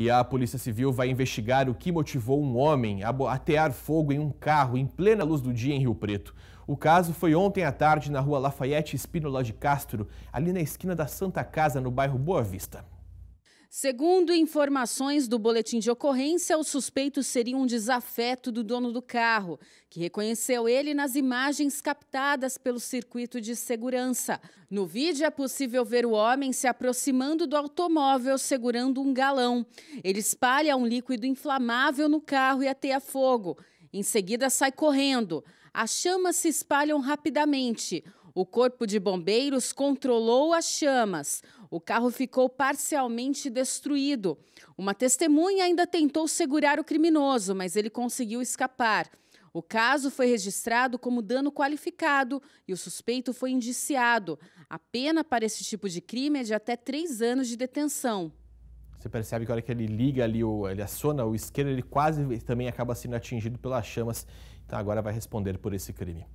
E a Polícia Civil vai investigar o que motivou um homem a atear fogo em um carro em plena luz do dia em Rio Preto. O caso foi ontem à tarde na rua Lafayette Espínola de Castro, ali na esquina da Santa Casa, no bairro Boa Vista. Segundo informações do boletim de ocorrência, o suspeito seria um desafeto do dono do carro, que reconheceu ele nas imagens captadas pelo circuito de segurança. No vídeo é possível ver o homem se aproximando do automóvel segurando um galão. Ele espalha um líquido inflamável no carro e ateia fogo. Em seguida, sai correndo. As chamas se espalham rapidamente. O corpo de bombeiros controlou as chamas. O carro ficou parcialmente destruído. Uma testemunha ainda tentou segurar o criminoso, mas ele conseguiu escapar. O caso foi registrado como dano qualificado e o suspeito foi indiciado. A pena para esse tipo de crime é de até três anos de detenção. Você percebe que a hora que ele liga ali, ele aciona o isqueiro, ele quase também acaba sendo atingido pelas chamas. Então agora vai responder por esse crime.